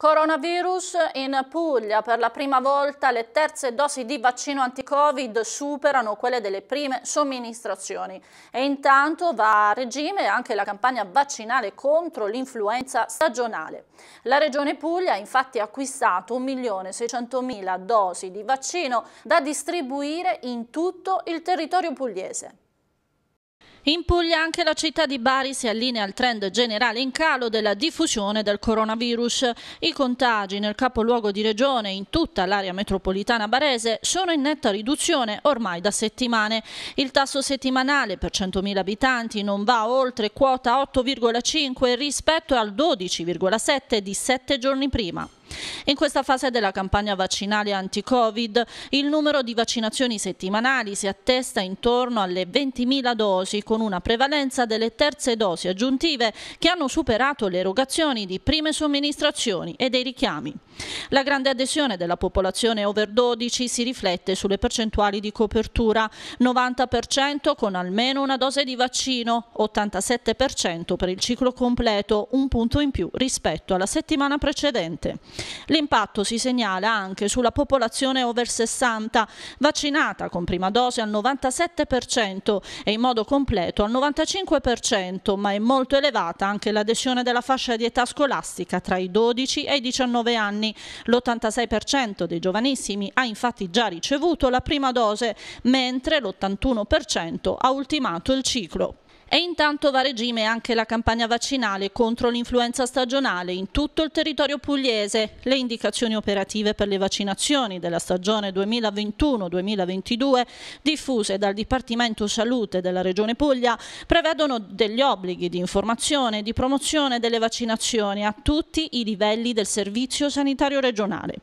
Coronavirus in Puglia. Per la prima volta le terze dosi di vaccino anti-Covid superano quelle delle prime somministrazioni. E intanto va a regime anche la campagna vaccinale contro l'influenza stagionale. La Regione Puglia ha infatti acquistato 1.600.000 dosi di vaccino da distribuire in tutto il territorio pugliese. In Puglia anche la città di Bari si allinea al trend generale in calo della diffusione del coronavirus. I contagi nel capoluogo di regione e in tutta l'area metropolitana barese sono in netta riduzione ormai da settimane. Il tasso settimanale per 100.000 abitanti non va oltre quota 8,5 rispetto al 12,7 di sette giorni prima. In questa fase della campagna vaccinale anti-Covid, il numero di vaccinazioni settimanali si attesta intorno alle 20.000 dosi, con una prevalenza delle terze dosi aggiuntive che hanno superato le erogazioni di prime somministrazioni e dei richiami. La grande adesione della popolazione over 12 si riflette sulle percentuali di copertura, 90% con almeno una dose di vaccino, 87% per il ciclo completo, un punto in più rispetto alla settimana precedente. L'impatto si segnala anche sulla popolazione over 60, vaccinata con prima dose al 97% e in modo completo al 95%, ma è molto elevata anche l'adesione della fascia di età scolastica tra i 12 e i 19 anni. L'86% dei giovanissimi ha infatti già ricevuto la prima dose, mentre l'81% ha ultimato il ciclo. E intanto va a regime anche la campagna vaccinale contro l'influenza stagionale in tutto il territorio pugliese. Le indicazioni operative per le vaccinazioni della stagione 2021-2022 diffuse dal Dipartimento Salute della Regione Puglia prevedono degli obblighi di informazione e di promozione delle vaccinazioni a tutti i livelli del servizio sanitario regionale.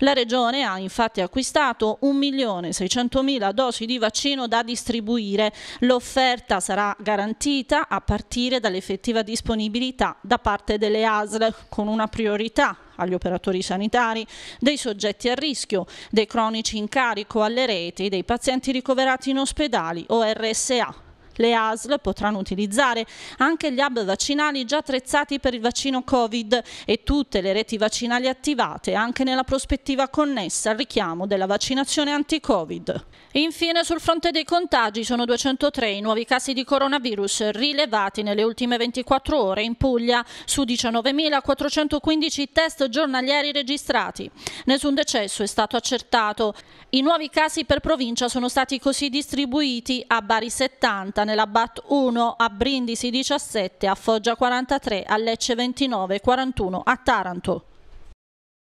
La Regione ha infatti acquistato 1.600.000 dosi di vaccino da distribuire. L'offerta sarà garantita garantita a partire dall'effettiva disponibilità da parte delle ASL con una priorità agli operatori sanitari, dei soggetti a rischio, dei cronici in carico alle reti, dei pazienti ricoverati in ospedali o RSA le ASL potranno utilizzare anche gli hub vaccinali già attrezzati per il vaccino Covid e tutte le reti vaccinali attivate anche nella prospettiva connessa al richiamo della vaccinazione anti-Covid. Infine sul fronte dei contagi sono 203 i nuovi casi di coronavirus rilevati nelle ultime 24 ore in Puglia su 19.415 test giornalieri registrati. Nessun decesso è stato accertato. I nuovi casi per provincia sono stati così distribuiti a Bari 70, giornata nella BAT 1 a Brindisi 17, a Foggia 43, a Lecce 29, 41 a Taranto.